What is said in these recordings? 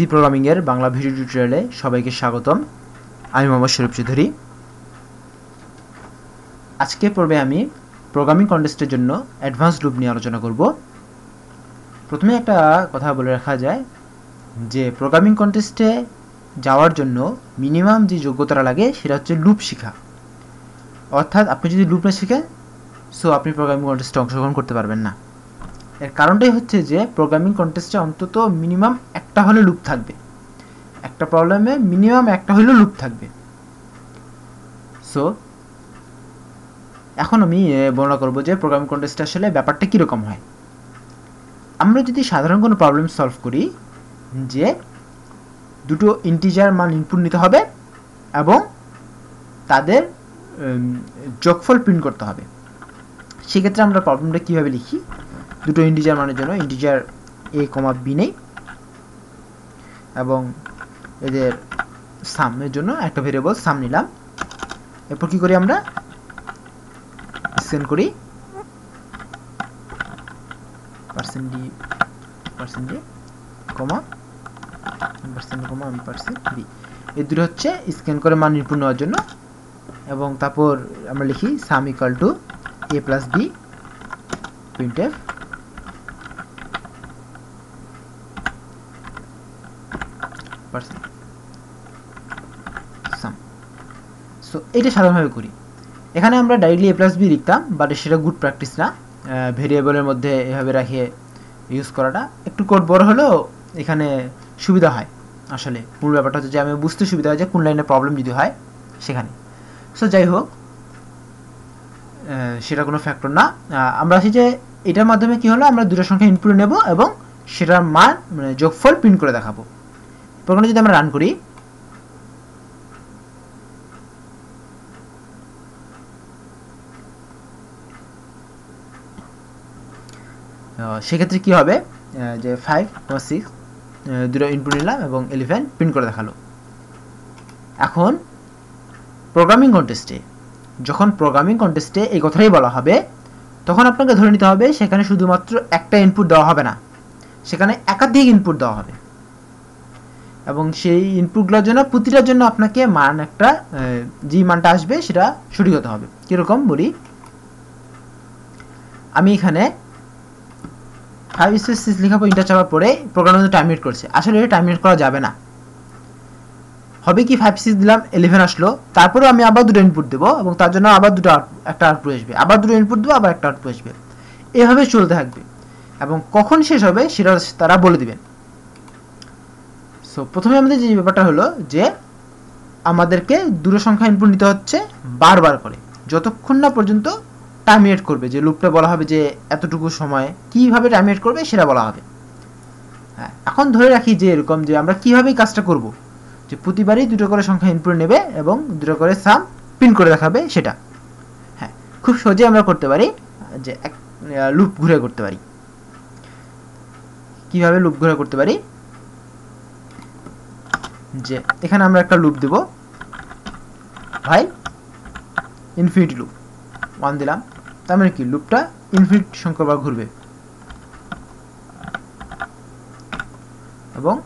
C প্রোগ্রামিংয়ের Bangla video টিউটোরিয়ালে সবাইকে স্বাগতম আমি মোহাম্মদ শরীফ চৌধুরী আজকে পর্বে আমি প্রোগ্রামিং কন্টেস্টের জন্য অ্যাডভান্স রূপ নিয়ে আলোচনা করব প্রথমে একটা কথা বলে রাখা যায় যে প্রোগ্রামিং কন্টেস্টে যাওয়ার জন্য মিনিমাম যে যোগ্যতা লাগে সেটা হচ্ছে লুপ শেখা অর্থাৎ আপনি যদি লুপ না শেখেন সো আপনি প্রোগ্রামিং কন্টেস্টে অংশগ্রহণ করতে পারবেন না এর কারণটাই হচ্ছে যে প্রোগ্রামিং কন্টেস্টে অন্তত মিনিমাম একটা হলে লুপ থাকবে একটা প্রবলেমে মিনিমাম একটা হলেও লুপ থাকবে সো এখন আমি বর্ণনা করবো যে প্রোগ্রামিং কন্টেস্টে আসলে ব্যাপারটা কীরকম হয় আমরা যদি সাধারণ কোনো প্রবলেম সলভ করি যে দুটো ইন্টিজার মান ইনপুট নিতে হবে এবং তাদের যোগফল প্রিন্ট করতে হবে সেক্ষেত্রে আমরা প্রবলেমটা কীভাবে লিখি দুটো ইন্টিজার মানের জন্য ইন্টিজার এ কমা বি নেই এবং এদের সামের জন্য একটা ভেরিয়েবল সাম নিলাম এরপর কী করি আমরা সেন্ড করি পার্সেন্ট ডি কমা এই দুটো হচ্ছে স্ক্যান করে মান নির্পূর্ণ জন্য এবং তারপর আমরা লিখি sum equal to a plus b printf percent sum so এটা সাধারণভাবে করি এখানে আমরা ডাইরেক্টলি এ প্লাস বি লিখতাম বাট সেটা গুড প্র্যাকটিস না ভেরিয়েবলের মধ্যে এভাবে রাখিয়ে ইউজ করাটা একটু কোড বড় হলেও এখানে সুবিধা হয় আসলে মূল ব্যাপারটা হচ্ছে যে আমি বুঝতে সুবিধা হয় যে কোন লাইনে প্রবলেম যদি হয় সেখানে সো যাই হোক সেটা কোনো ফ্যাক্টর না আমরা আসি যে এটার মাধ্যমে কি হলো আমরা দুটো সংখ্যা ইনপুট নেব এবং সেটার মান মানে যোগফল প্রিন্ট করে দেখাবো প্রোগ্রামটা যদি আমরা রান করি সেক্ষেত্রে কি হবে যে ফাইভ বা সিক্স দুটো ইনপুট নিলাম এবং ইলেভেন প্রিন্ট করে দেখালো এখন প্রোগ্রামিং কন্টেস্টে যখন প্রোগ্রামিং কন্টেস্টে এই কথাটাই বলা হবে তখন আপনাকে ধরে নিতে হবে সেখানে শুধুমাত্র একটা ইনপুট দেওয়া হবে না সেখানে একাধিক ইনপুট দেওয়া হবে এবং সেই ইনপুটগুলোর জন্য প্রতিটার জন্য আপনাকে মান একটা যে মানটা আসবে সেটা সঠিক হতে হবে কীরকম বলি আমি এখানে ফাইভ স্পেস সিক্স লেখা পর ইন্টার চাওয়ার পরে প্রোগ্রাম মধ্যে টার্মিনেট করছে আসলে টার্মিনেট করা যাবে না হবে কি ফাইভ সিক্স দিলাম ইলেভেন আসলো তারপরেও আমি আবার দুটো ইনপুট দেবো এবং তার জন্য আবার দুটো একটা আউটপুট আসবে আবার দুটো ইনপুট দেবো আবার একটা আউটপুট আসবে এভাবে চলতে থাকবে এবং কখন শেষ হবে সেটা তারা বলে দেবেন সো প্রথমে আমাদের যে ব্যাপারটা হলো যে আমাদেরকে দূরের সংখ্যা ইনপুট নিতে হচ্ছে বারবার করে যতক্ষণ না পর্যন্ত টার্মিনেট করবে যে লুপটা বলা হবে যে এতটুকু সময় কীভাবে টার্মিনেট করবে সেটা বলা হবে হ্যাঁ এখন ধরে রাখি যে এরকম যে আমরা কীভাবেই কাজটা করব যে প্রতিবারই দুটো করে সংখ্যা ইনপুট নেবে এবং দুটো করে সাম প্রিন্ট করে দেখাবে সেটা হ্যাঁ খুব সহজে আমরা করতে পারি যে এক লুপ ঘুরে করতে পারি কীভাবে লুপ ঘুরে করতে পারি যে এখানে আমরা একটা লুপ দেব ভাই ইনফিনিট লুপ ওয়ান দিলাম তার মানে কি লুপটা ইনফিনিট সংখ্যাবার ঘুরবে এবং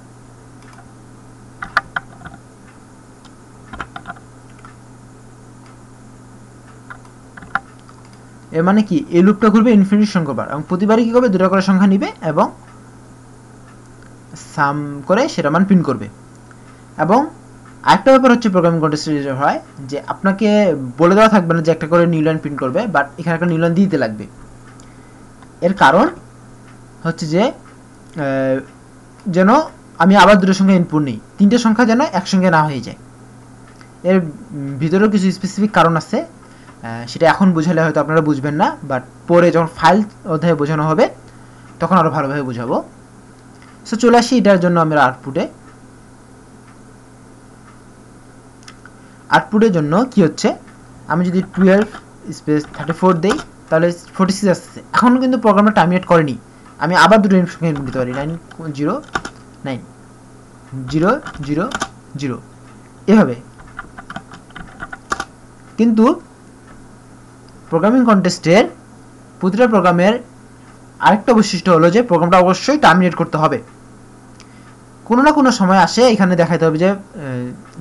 এর মানে কি এই লুপটা ঘুরবে ইনফিনিট সংখ্যাবার এবং প্রতিবারই কি করবে দুটা করে সংখ্যা নিবে এবং সাম করে সেটা মান প্রিন্ট করবে এবং আরেকটা ব্যাপার হচ্ছে প্রোগ্রামিং কন্টেস্টে হয় যে আপনাকে বলে দেওয়া থাকবে না যে একটা করে নিউলাইন প্রিন্ট করবে বাট এখানে একটা নিউলাইন দিতে লাগবে এর কারণ হচ্ছে যে যেন আমি আবার দুটো সংখ্যা ইনপুট নিই তিনটে সংখ্যা যেন একসঙ্গে না হয়ে যায় এর ভিতরেও কিছু স্পেসিফিক কারণ আছে সেটা এখন বুঝালে হয়তো আপনারা বুঝবেন না বাট পরে যখন ফাইল অধ্যায়ে বোঝানো হবে তখন আরও ভালোভাবে বোঝাবো সো চলে আসি এটার জন্য আমরা আউটপুটে আউটপুটের জন্য কি হচ্ছে আমি যদি টুয়েলভ স্পেস থার্টি ফোর দিই তাহলে ফোর্টি সিক্স আসতেছে এখনও কিন্তু প্রোগ্রামটা টার্মিনেট করেনি আমি আবার দুটো ইনস্ট্রাকশন দিতে পারি nine zero nine zero zero zero এভাবে কিন্তু প্রোগ্রামিং কন্টেস্টের প্রতিটা প্রোগ্রামের আরেকটা বৈশিষ্ট্য হলো যে প্রোগ্রামটা অবশ্যই টার্মিনেট করতে হবে কোনো না কোনো সময় আসে এখানে দেখাতে হবে যে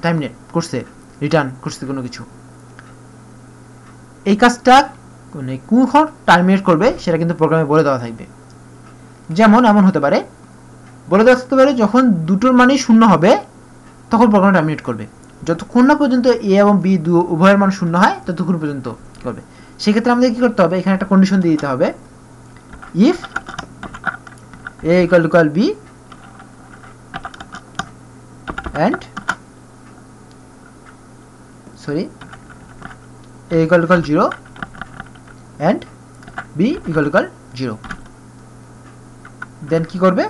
টার্মিনেট করছে রিটার্ন করছে কোনো কিছু এই কাজটা মানে কোন টার্মিনেট করবে সেটা কিন্তু প্রোগ্রামে বলে দেওয়া থাকবে যেমন এমন হতে পারে বলে দেওয়া থাকতে পারে যখন দুটোর মানই শূন্য হবে তখন প্রোগ্রাম টার্মিনেট করবে যতক্ষণ না পর্যন্ত এ এবং বি দু উভয়ের মান শূন্য হয় ততক্ষণ পর্যন্ত করবে সেক্ষেত্রে আমাদের কী করতে হবে এখানে একটা কন্ডিশন দিয়ে দিতে হবে if a equal to b and sorry a equal to equal 0 and b equal to equal 0 then কি করবে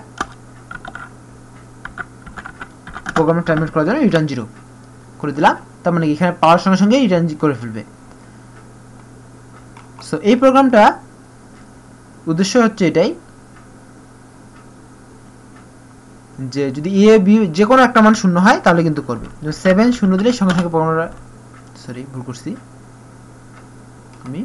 প্রোগ্রামটা টার্মিনেট করার জন্য রিটার্ন জিরো করে দিলাম তার মানে এখানে পাওয়ার সঙ্গে সঙ্গে রিটার্ন করে ফেলবে সো এই প্রোগ্রামটা উদ্দেশ্য হচ্ছে এটাই যে যদি এ বি যে কোনো একটা মান শূন্য হয় তাহলে কিন্তু করবে সেভেন শূন্য দিলে সঙ্গে সঙ্গে প্রোগ্রামটা সরি ভুল করছি আমি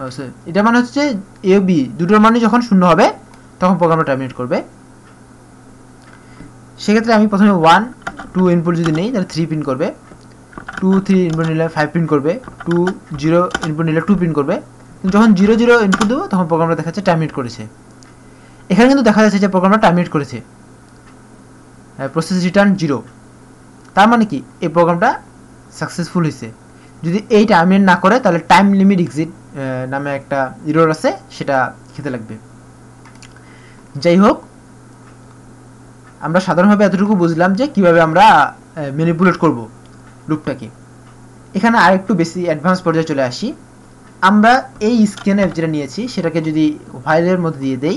oh, এটা মানে হচ্ছে এ বি দুটোর মানে যখন শূন্য হবে তখন প্রোগ্রামটা টার্মিনেট করবে সেক্ষেত্রে আমি প্রথমে ওয়ান টু ইনপুট যদি নেই তাহলে থ্রি প্রিন্ট করবে টু থ্রি ইনপুট নিলে ফাইভ প্রিন্ট করবে টু জিরো ইনপুট নিলে টু প্রিন্ট করবে যখন জিরো জিরো ইনপুট দেবো তখন প্রোগ্রামটা দেখাচ্ছে টার্মিনেট করেছে এখানে কিন্তু দেখা যাচ্ছে যে প্রোগ্রামটা টার্মিনেট করেছে প্রসেস রিটার্ন জিরো তার মানে কি এই প্রোগ্রামটা সাকসেসফুল হয়েছে যদি এই টার্মিনেট না করে তাহলে টাইম লিমিট এক্সিট নামে একটা ইরোর আছে সেটা খেতে লাগবে যাই হোক আমরা সাধারণভাবে এতটুকু বুঝলাম যে কিভাবে আমরা ম্যানিপুলেট করব লুপটাকে এখানে আরেকটু বেশি অ্যাডভান্স পর্যায়ে চলে আসি আমরা এই স্ক্যান অ্যাপ যেটা নিয়েছি সেটাকে যদি ভাইলের মধ্যে দিয়ে দেই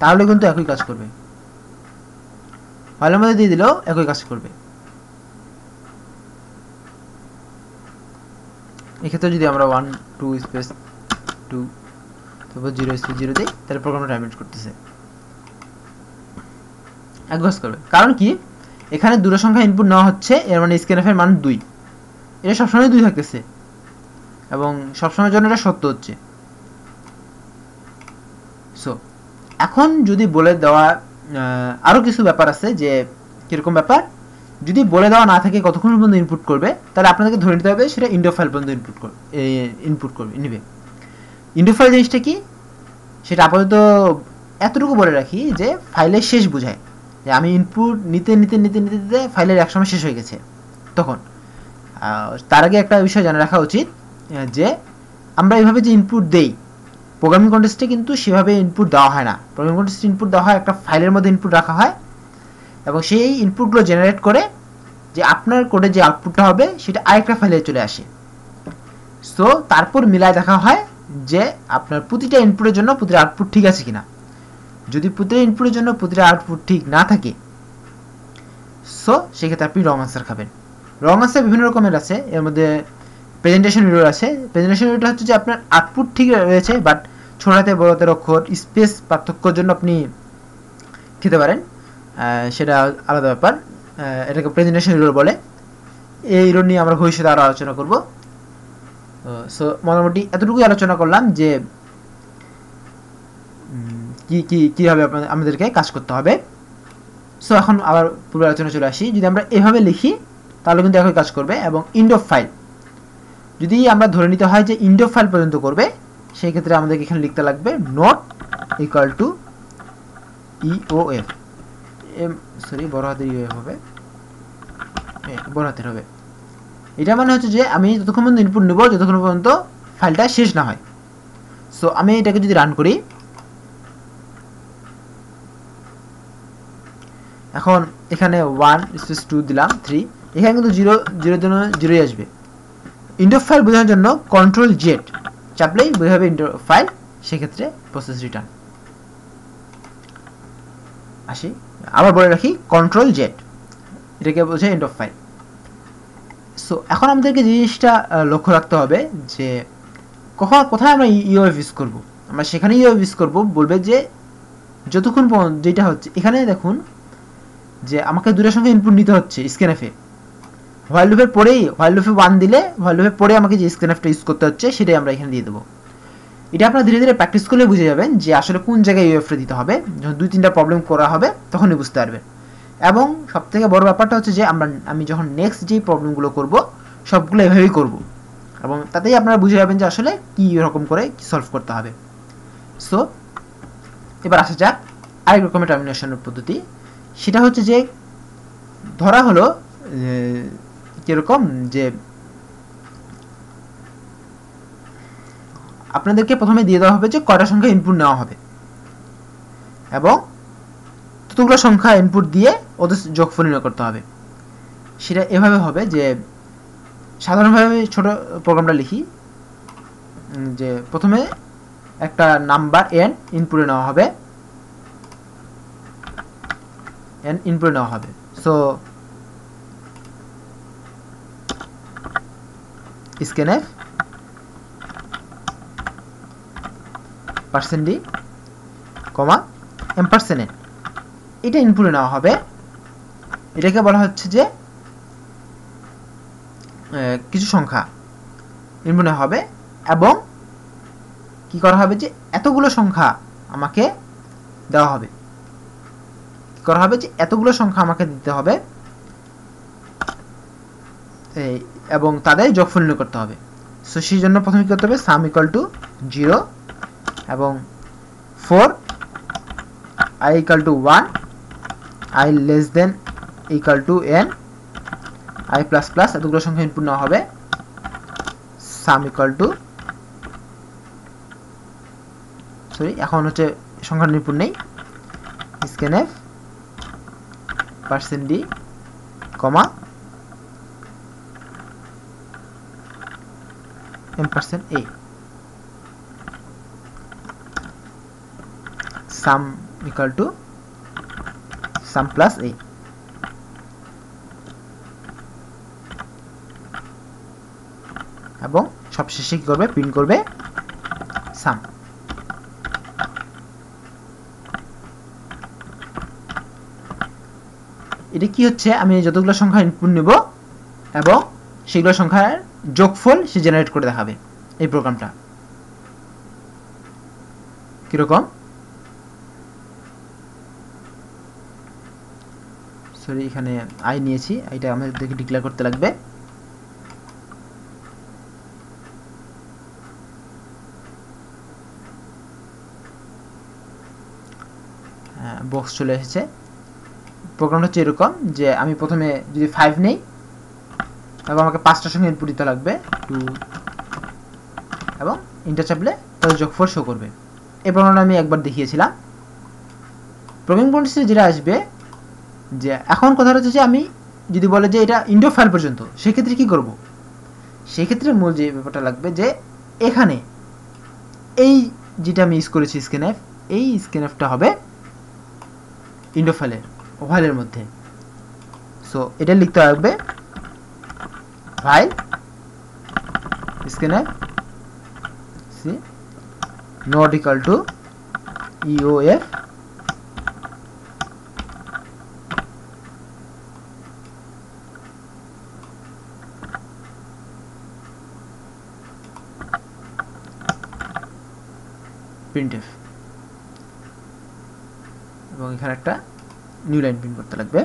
তাহলে কিন্তু একই কাজ করবে হলের মধ্যে দিয়ে দিলেও একই কাজ করবে এক্ষেত্রে যদি আমরা ওয়ান টু স্পেস টু তারপর জিরো স্পেস জিরো দিই তাহলে প্রোগ্রামটা টাইমলেট করতেছে এক কাজ করবে কারণ কি এখানে দূর সংখ্যা ইনপুট নেওয়া হচ্ছে এর মানে স্ক্যানএফের মান দুই এটা সবসময় দুই থাকতেছে এবং সবসময়ের জন্য এটা সত্য হচ্ছে সো এখন যদি বলে দেওয়া আরও কিছু ব্যাপার আছে যে কীরকম ব্যাপার যদি বলে দেওয়া না থাকে কতক্ষণ পর্যন্ত ইনপুট করবে তাহলে আপনাদেরকে ধরে নিতে হবে সেটা ইন্ডো ফাইল পর্যন্ত ইনপুট করবে ইনপুট করবে নেবে ইন্ডো ফাইল জিনিসটা কি সেটা আপাতত এতটুকু বলে রাখি যে ফাইলের শেষ বোঝায় যে আমি ইনপুট নিতে নিতে নিতে নিতে নিতে ফাইলের একসময় শেষ হয়ে গেছে তখন তার আগে একটা বিষয় জানা রাখা উচিত যে আমরা এইভাবে যে ইনপুট দেই প্রোগ্রামিং কন্টেস্টে কিন্তু সেভাবে ইনপুট দেওয়া হয় না প্রোগ্রামিং কন্টেস্টে ইনপুট দেওয়া হয় একটা ফাইলের মধ্যে ইনপুট রাখা হয় এবং সেই ইনপুটগুলো জেনারেট করে যে আপনার কোডে যে আউটপুটটা হবে সেটা আরেকটা ফাইলে চলে আসে সো তারপর মিলায় দেখা হয় যে আপনার প্রতিটা ইনপুটের জন্য প্রতিটা আউটপুট ঠিক আছে কিনা যদি প্রতিটা ইনপুটের জন্য প্রতিটা আউটপুট ঠিক না থাকে সো সেক্ষেত্রে আপনি রং আনসার খাবেন রং আনসার বিভিন্ন রকমের আছে এর মধ্যে প্রেজেন্টেশন এরর আছে প্রেজেন্টেশন এরোটা হচ্ছে যে আপনার আউটপুট ঠিক রয়েছে বাট ছোটাতে বড়তের অক্ষর স্পেস পার্থক্যর জন্য আপনি খেতে পারেন সেটা আলাদা ব্যাপার এটাকে প্রেজেন্টেশন রোল বলে এই রোল নিয়ে আমরা ভবিষ্যতে আরও আলোচনা করব সো মোটামুটি এতটুকুই আলোচনা করলাম যে কি কি কীভাবে আমাদেরকে কাজ করতে হবে সো এখন আবার পুরো আলোচনা চলে আসি যদি আমরা এভাবে লিখি তাহলে কিন্তু এখন কাজ করবে এবং ইন্ডো ফাইল যদি আমরা ধরে নিতে হয় যে ইন্ডো ফাইল পর্যন্ত করবে সেই ক্ষেত্রে আমাদের এখানে লিখতে লাগবে not equal to E O F M sorry বড় হাতের এফ e হবে হ্যাঁ, বড় হাতের হবে এটা মানে হচ্ছে যে আমি যতক্ষণ পর্যন্ত ইনপুট নেব যতক্ষণ পর্যন্ত ফাইলটা শেষ না হয় সো আমি এটাকে যদি রান করি এখন এখানে ওয়ান স্পেস টু দিলাম থ্রি এখানে কিন্তু জিরো জিরোর জন্য জিরোই আসবে ইন্ডো ফাইল বোঝানোর জন্য কন্ট্রোল জেড চাপলেই হবে ইন্টার ফাইল সেক্ষেত্রে প্রসেস রিটার্ন আসি আবার বলে রাখি কন্ট্রোল জেড এটাকে বলছে এন্ড অফ ফাইল সো এখন আমাদেরকে জিনিসটা লক্ষ্য রাখতে হবে যে কখন কোথায় আমরা ইউএফ ইউজ e করব আমরা সেখানে ইউএফ e ইউজ করব বলবে যে যতক্ষণ যেটা হচ্ছে এখানে দেখুন যে আমাকে দূরের সঙ্গে ইনপুট নিতে হচ্ছে স্ক্যানএফে হোয়াইল লুপের পরেই হোয়াইল লুফে ওয়ান দিলে হোয়াইল লুপের পরে আমাকে যে অ্যাপটা ইউজ করতে হচ্ছে সেটাই আমরা এখানে দিয়ে দেবো এটা আপনারা ধীরে ধীরে প্র্যাকটিস করলে বুঝে যাবেন যে আসলে কোন জায়গায় ইউএফটা দিতে হবে যখন দুই তিনটা প্রবলেম করা হবে তখনই বুঝতে পারবেন এবং সব থেকে বড় ব্যাপারটা হচ্ছে যে আমরা আমি যখন নেক্সট যেই প্রবলেমগুলো করব সবগুলো এভাবেই করব এবং তাতেই আপনারা বুঝে যাবেন যে আসলে কী রকম করে কী সলভ করতে হবে সো এবার আসা যাক আরেক রকমের টার্মিনেশনের পদ্ধতি সেটা হচ্ছে যে ধরা হলো যেরকম যে আপনাদেরকে প্রথমে দিয়ে দেওয়া হবে যে কয়টা সংখ্যা ইনপুট নেওয়া হবে এবং ততগুলো সংখ্যা ইনপুট দিয়ে ওদের যোগফল নির্ণয় করতে হবে সেটা এভাবে হবে যে সাধারণভাবে ছোট প্রোগ্রামটা লিখি যে প্রথমে একটা নাম্বার এন ইনপুটে নেওয়া হবে এন ইনপুটে নেওয়া হবে সো স্ক্যানে পার্সেন্ট ডি কমা এম্পারসেন্ট এটা ইনপুটে নেওয়া হবে এটাকে বলা হচ্ছে যে কিছু সংখ্যা ইনপুট নেওয়া হবে এবং কি করা হবে যে এতগুলো সংখ্যা আমাকে দেওয়া হবে করা হবে যে এতগুলো সংখ্যা আমাকে দিতে হবে এই এবং তাদের যোগফল নির্ণয় করতে হবে সো সেই জন্য প্রথমে কী করতে হবে সাম ইকাল টু জিরো এবং for i equal to one i less than equal to n i plus plus এতগুলো সংখ্যা ইনপুট নেওয়া হবে সাম ইকাল টু সরি এখন হচ্ছে সংখ্যা নিপুণ নেই scanf percent d comma ampersand a sum equal to sum plus a এবং সবশেষে কি করবে প্রিন্ট করবে সাম এটা কি হচ্ছে আমি যতগুলো সংখ্যা ইনপুট নেব এবং সেগুলো সংখ্যার যোগফল সে জেনারেট করে দেখাবে এই প্রোগ্রামটা কীরকম সরি এখানে আই নিয়েছি এটা আমাদেরকে ডিক্লেয়ার করতে লাগবে বক্স হ্যাঁ, চলে এসেছে প্রোগ্রামটা হচ্ছে এরকম যে আমি প্রথমে যদি ফাইভ নেই এবং আমাকে পাঁচটার সঙ্গে ইনপুট দিতে লাগবে টু এবং ইন্টার চাপলে তাদের যোগফল শো করবে এ প্রমাণ আমি একবার দেখিয়েছিলাম প্রোগ্রামিং পলিসি যেটা আসবে যে এখন কথা হচ্ছে যে আমি যদি বলে যে এটা ইন্ডো ফাইল পর্যন্ত সেক্ষেত্রে কি করব সেক্ষেত্রে মূল যে ব্যাপারটা লাগবে যে এখানে এই যেটা আমি ইউজ করেছি স্ক্যান অ্যাপ এই স্ক্যান অ্যাপটা হবে ইন্ডো ফাইলের ফাইলের মধ্যে সো এটা লিখতে লাগবে try স্ক্রিনে সি not equal to EOF e printf এবং এখানে একটা নিউ লাইন প্রিন্ট করতে লাগবে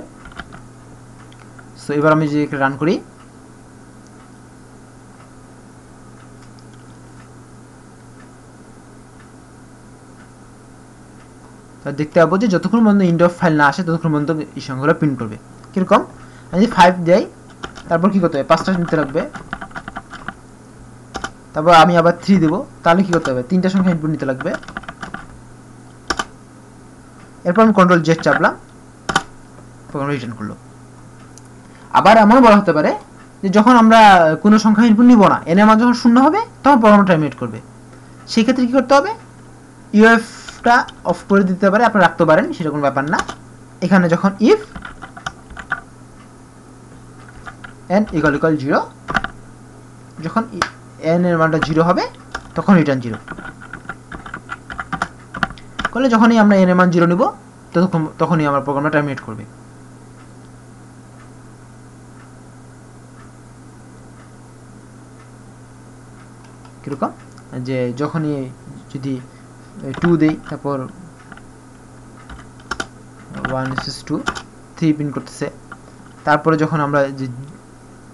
সো এবার আমি যদি রান করি দেখতে পাবো যে যতক্ষণ পর্যন্ত ইন্ড অফ ফাইল না আসে ততক্ষণ পর্যন্ত এই সংখ্যাগুলো প্রিন্ট করবে কীরকম আমি যদি ফাইভ দেয় তারপর কী করতে হবে পাঁচটা নিতে লাগবে তারপর আমি আবার থ্রি দেব তাহলে কী করতে হবে তিনটা সংখ্যা ইনপুট নিতে লাগবে এরপর আমি কন্ট্রোল জেড চাপলাম রিটার্ন করলো আবার এমন বলা হতে পারে যে যখন আমরা কোনো সংখ্যা ইনপুট নিব না এনে আমার যখন শূন্য হবে তখন প্রোগ্রাম টার্মিনেট করবে সেক্ষেত্রে কী করতে হবে ইউএফ ইফটা অফ করে দিতে পারে আপনি রাখতে পারেন সেরকম ব্যাপার না এখানে যখন if n equal equal zero যখন এন এর মানটা জিরো হবে তখন রিটার্ন জিরো করলে যখনই আমরা এন এর মান জিরো নিব ততক্ষণ তখনই আমার প্রোগ্রামটা টার্মিনেট করবে কিরকম যে যখনই যদি টু দিই তারপর one six two three print করতেছে তারপরে যখন আমরা যে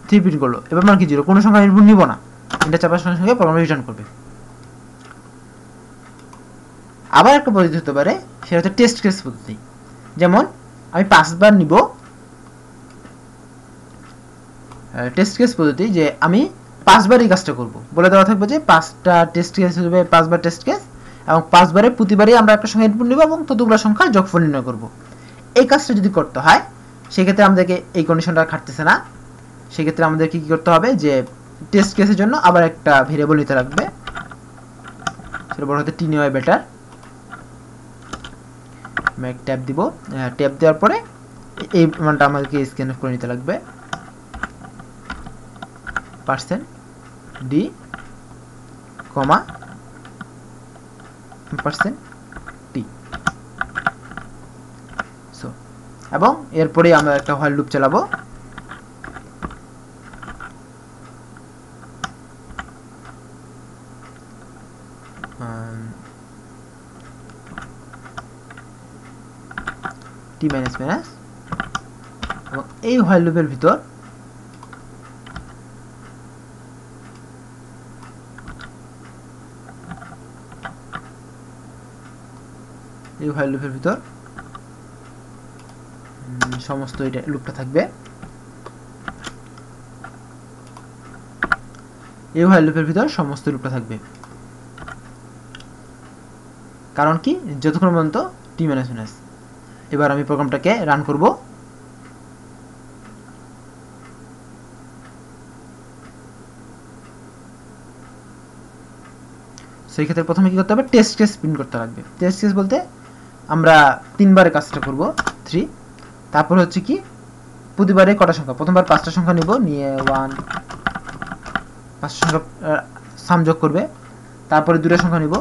থ্রি প্রিন্ট করলো এবার মানে কি জিরো কোনো সংখ্যা ইনপুট নিব না এটা চাপার সঙ্গে সঙ্গে প্রোগ্রাম রিটার্ন করবে আবার একটা পদ্ধতি হতে পারে সেটা হচ্ছে টেস্ট কেস পদ্ধতি যেমন আমি পাঁচবার নিব টেস্ট কেস পদ্ধতি যে আমি পাঁচবার এই কাজটা করবো বলে দেওয়া থাকবে যে পাঁচটা টেস্ট কেস হবে পাঁচবার টেস্ট কেস এবং পাঁচবারে প্রতিবারই আমরা একটা সংখ্যা ইনপুট নিব এবং ততগুলো সংখ্যার যোগফল নির্ণয় করব এই কাজটা যদি করতে হয় সেক্ষেত্রে আমাদেরকে এই কন্ডিশনটা খাটতেছে না সেক্ষেত্রে আমাদেরকে কী করতে হবে যে টেস্ট কেসের জন্য আবার একটা ভেরিয়েবল নিতে লাগবে সেটা বড় হতে টি নেওয়াই বেটার আমি ট্যাপ দিব ট্যাপ দেওয়ার পরে এই মানটা আমাদেরকে স্ক্যান করে নিতে লাগবে percent d comma percent t so এবং এরপরে আমরা একটা হোয়াইল লুপ চালাবো t মাইনাস মাইনাস এবং এই হোয়াইল লুপের ভিতর এই হোয়াইল লুপের ভিতর সমস্ত এটা লুপটা থাকবে এই হোয়াইল লুপের ভিতর সমস্ত লুপটা থাকবে কারণ কি যতক্ষণ পর্যন্ত টি মাইনাস এবার আমি প্রোগ্রামটাকে রান করব সেই ক্ষেত্রে প্রথমে কি করতে হবে টেস্ট কেস প্রিন্ট করতে লাগবে টেস্ট কেস বলতে আমরা তিনবারে কাজটা করব থ্রি তারপর হচ্ছে কি প্রতিবারে কটা সংখ্যা প্রথমবার পাঁচটা সংখ্যা নিব নিয়ে ওয়ান পাঁচটা সংখ্যা সামযোগ করবে তারপরে দুটা সংখ্যা নিব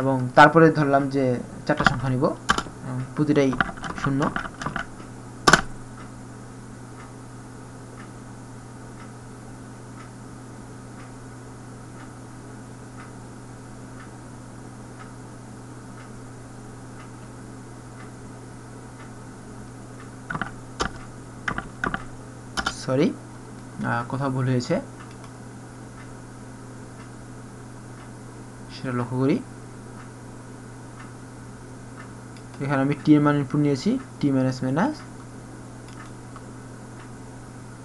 এবং তারপরে ধরলাম যে চারটা সংখ্যা নিব প্রতিটাই শূন্য সরি কথা ভুল হয়েছে সেটা লক্ষ্য করি এখানে আমি টি মান ইনপুট নিয়েছি t minus minus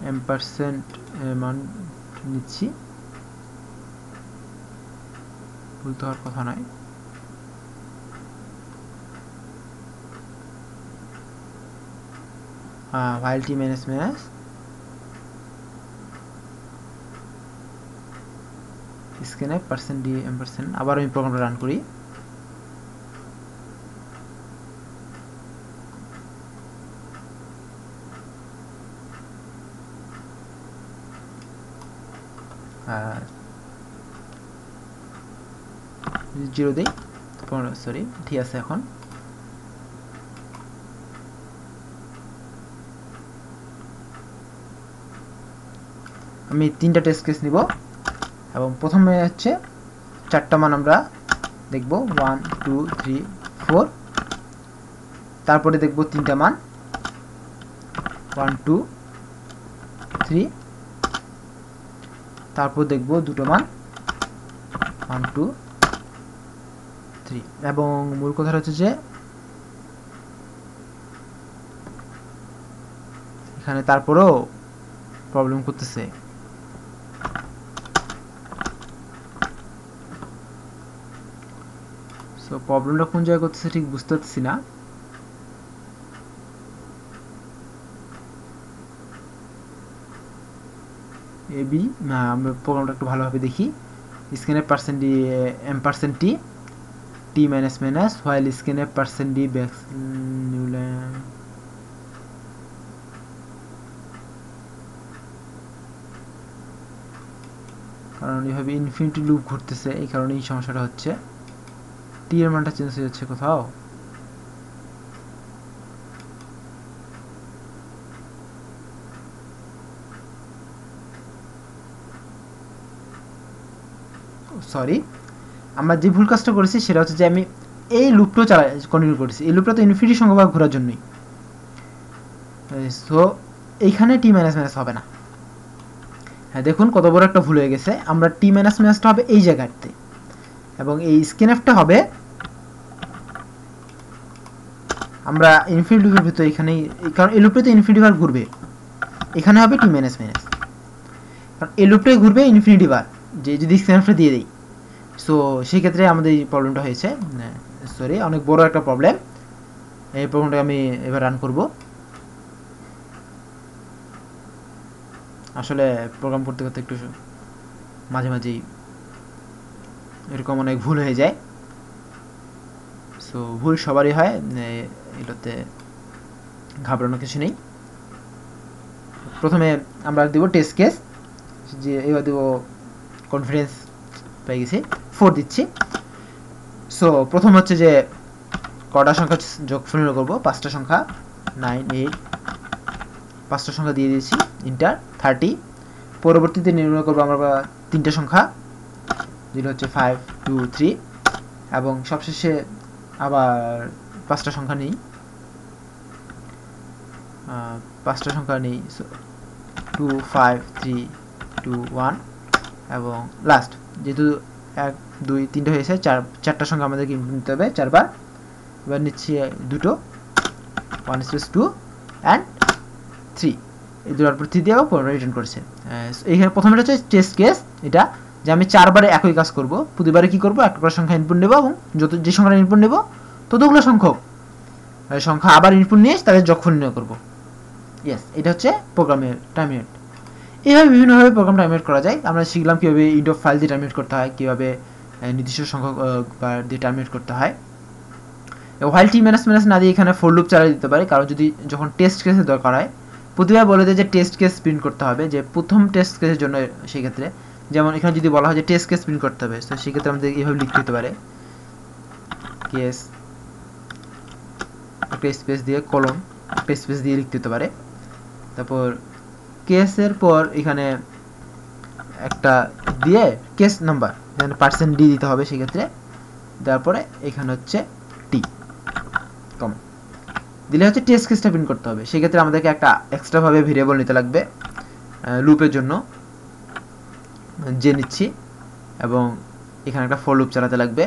m percent মান নিচ্ছি ভুল তো হওয়ার কথা নয় ভাইল টি মাইনাস মাইনাস স্ক্রিনে পার্সেন্ট ডি এম পার্সেন্ট আবার আমি প্রোগ্রামটা রান করি জিরো দিই সরি ঠিক আছে এখন আমি তিনটা টেস্ট কেস নিব এবং প্রথমে হচ্ছে চারটা মান আমরা দেখব ওয়ান টু থ্রি ফোর তারপরে দেখব তিনটা মান ওয়ান টু থ্রি তারপর দেখব দুটো মান ওয়ান টু থ্রি এবং মূল কথা হচ্ছে যে এখানে তারপরেও প্রবলেম করতেছে সো প্রবলেমটা কোন জায়গায় করতেছে ঠিক বুঝতে পারছি না এবি না আমরা প্রোগ্রামটা একটু ভালোভাবে দেখি স্ক্যানের percent d m percent t t minus minus while স্ক্যানের পার্সেন্ট ডি ব্যাক কারণ এভাবে ইনফিনিটি লুপ ঘুরতেছে এই কারণে এই সমস্যাটা হচ্ছে টি এর মানটা চেঞ্জ হয়ে যাচ্ছে কোথাও সরি oh, আমরা যে ভুল কাজটা করেছি সেটা হচ্ছে যে আমি এই লুপটাও চালা কন্টিনিউ করেছি এই লুপটা তো ইনফিনিটি সংখ্যা ঘোরার জন্যই সো এইখানে টি মাইনাস মাইনাস হবে না হ্যাঁ দেখুন কত বড় একটা ভুল হয়ে গেছে আমরা টি মাইনাস মাইনাসটা হবে এই জায়গাতে এবং এই স্ক্যানএফটা হবে আমরা ইনফিনিটি ঘুরবে তো এখানেই কারণ এই তো ইনফিনিটি বার ঘুরবে এখানে হবে টি মাইনাস মাইনাস কারণ এলুপটাই ঘুরবে ইনফিনিটি বার যে যদি স্ক্যানফটা দিয়ে দিই সো সেই ক্ষেত্রে আমাদের এই প্রবলেমটা হয়েছে সরি অনেক বড় একটা প্রবলেম এই প্রবলেমটা আমি এবার রান করব আসলে প্রোগ্রাম করতে করতে একটু মাঝে মাঝেই এরকম অনেক ভুল হয়ে যায় সো ভুল সবারই হয় এটাতে ঘাবড়ানো কিছু নেই প্রথমে আমরা দেবো টেস্ট কেস যে এবার দেবো কনফিডেন্স পেয়ে গেছি ফোর দিচ্ছি সো প্রথম হচ্ছে যে কটা সংখ্যা যোগ ফুল করবো পাঁচটা সংখ্যা নাইন এইট পাঁচটা সংখ্যা দিয়ে দিয়েছি ইন্টার থার্টি পরবর্তীতে নির্ণয় করবো আমরা তিনটা সংখ্যা যেটা হচ্ছে ফাইভ টু থ্রি এবং সবশেষে আবার পাঁচটা সংখ্যা নেই পাঁচটা সংখ্যা নেই two five three two one এবং লাস্ট যেহেতু এক দুই তিনটে হয়েছে চার চারটা সংখ্যা আমাদেরকে ইনপুট নিতে হবে চারবার এবার নিচ্ছি দুটো one six two and three এই দুটার পর থ্রি দিয়ে আবার রিটার্ন করছে এইখানে প্রথমটা হচ্ছে টেস্ট কেস এটা যে আমি চারবারে একই কাজ করব প্রতিবারে কি করব একটা সংখ্যা ইনপুট নেবো এবং যত যে সংখ্যাটা ইনপুট নেবো ততগুলো সংখ্যক সংখ্যা আবার ইনপুট নিয়ে এসে তাদের যখন নির্ণয় করবো ইয়েস এটা হচ্ছে প্রোগ্রামের টার্মিনেট এইভাবে বিভিন্নভাবে প্রোগ্রাম টার্মিনেট করা যায় আমরা শিখলাম কীভাবে ইন্ডো ফাইল দিয়ে টার্মিনেট করতে হয় কীভাবে নির্দিষ্ট সংখ্যক বা দিয়ে টার্মিনেট করতে হয় হোয়াইল টি মাইনাস মাইনাস না দিয়ে এখানে ফোর লুপ চালিয়ে দিতে পারে কারণ যদি যখন টেস্ট কেসের দরকার হয় প্রতিবার বলে দেয় যে টেস্ট কেস প্রিন্ট করতে হবে যে প্রথম টেস্ট কেসের জন্য সেই ক্ষেত্রে যেমন এখানে যদি বলা হয় যে টেস্ট কেস প্রিন্ট করতে হবে তো সেক্ষেত্রে আমাদের এইভাবে লিখতে হতে পারে কেস একটা স্পেস দিয়ে কলন স্পেস দিয়ে লিখতে হতে পারে তারপর কেসের পর এখানে একটা দিয়ে কেস নাম্বার এখানে পার্সেন্ট ডি দিতে হবে সেক্ষেত্রে তারপরে এখানে হচ্ছে টি কম দিলে হচ্ছে টেস্ট কেসটা প্রিন্ট করতে হবে সেক্ষেত্রে আমাদেরকে একটা এক্সট্রাভাবে ভেরিয়েবল নিতে লাগবে লুপের জন্য যে নিচ্ছি এবং এখানে একটা ফোর লুপ চালাতে লাগবে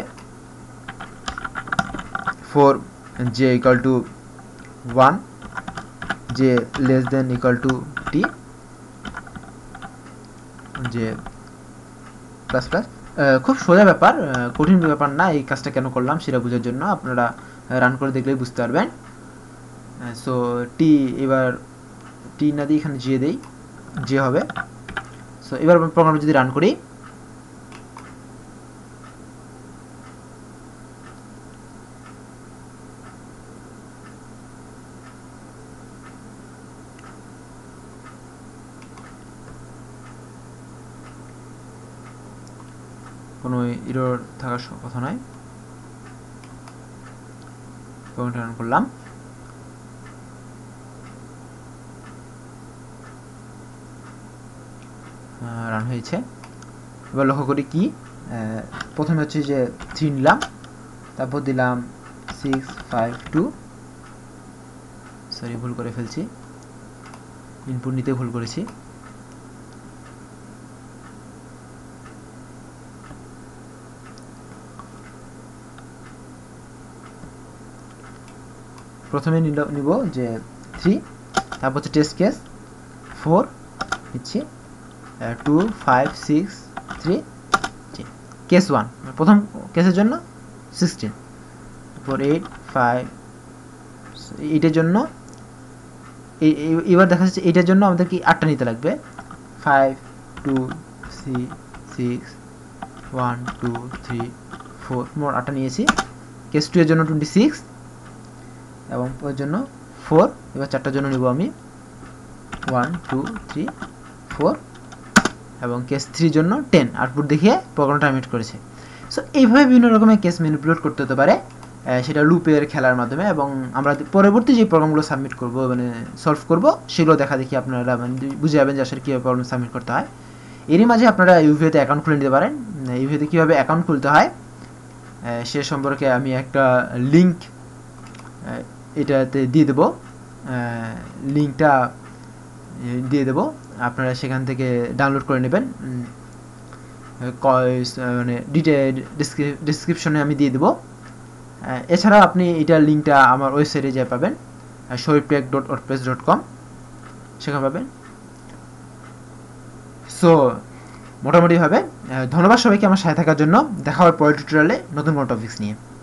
for j equal to 1 j less than equal to t j plus plus খুব সোজা ব্যাপার কঠিন ব্যাপার না এই কাজটা কেন করলাম সেটা বোঝার জন্য আপনারা রান করে দেখলেই বুঝতে পারবেন সো টি এবার টি না দিয়ে এখানে জে দেই জে হবে সো এবার প্রোগ্রাম যদি রান করি ইরোর থাকার কথা নয় প্রোগ্রামটা রান করলাম রান হয়েছে এবার লক্ষ্য করি কি প্রথমে হচ্ছে যে থ্রি নিলাম তারপর দিলাম সিক্স ফাইভ টু সরি ভুল করে ফেলছি ইনপুট নিতে ভুল করেছি প্রথমে নিব যে থ্রি তারপর হচ্ছে টেস্ট কেস ফোর নিচ্ছি two five six three case one প্রথম কেসের জন্য সিক্সটিন ফোর এইট ফাইভ এইটের জন্য এবার দেখা যাচ্ছে এইটার জন্য আমাদের কি আটটা নিতে লাগবে ফাইভ টু সি six one two three four মোট আটটা নিয়েছি কেস টু এর জন্য টোয়েন্টি সিক্স এবং ওর জন্য ফোর এবার চারটার জন্য নিব আমি ওয়ান টু থ্রি ফোর এবং কেস থ্রির জন্য টেন আউটপুট দেখিয়ে প্রোগ্রামটা টার্মিনেট করেছে সো এইভাবে বিভিন্ন রকমের কেস ম্যানিপুলেট করতে হতে পারে সেটা লুপের খেলার মাধ্যমে এবং আমরা পরবর্তী যে প্রোগ্রামগুলো সাবমিট করব মানে সলভ করব সেগুলো দেখা দেখি আপনারা মানে বুঝে যাবেন যে আসলে কীভাবে প্রবলেম সাবমিট করতে হয় এরই মাঝে আপনারা ইউভিএতে অ্যাকাউন্ট খুলে নিতে পারেন ইউভিএতে কীভাবে অ্যাকাউন্ট খুলতে হয় সে সম্পর্কে আমি একটা লিঙ্ক এটাতে দিয়ে দেবো লিঙ্কটা দিয়ে দেবো আপনারা সেখান থেকে ডাউনলোড করে নেবেন মানে ডিটেল ডিসক্রিপশনে আমি দিয়ে দেবো এছাড়া আপনি এটার লিঙ্কটা আমার ওয়েবসাইটে যা পাবেন Sharif tech dot WordPress dot com সেখানে পাবেন সো মোটামুটিভাবে ধন্যবাদ সবাইকে আমার সাথে থাকার জন্য দেখা হবে পরের টিউটোরিয়ালে নতুন কোনো টপিক্স নিয়ে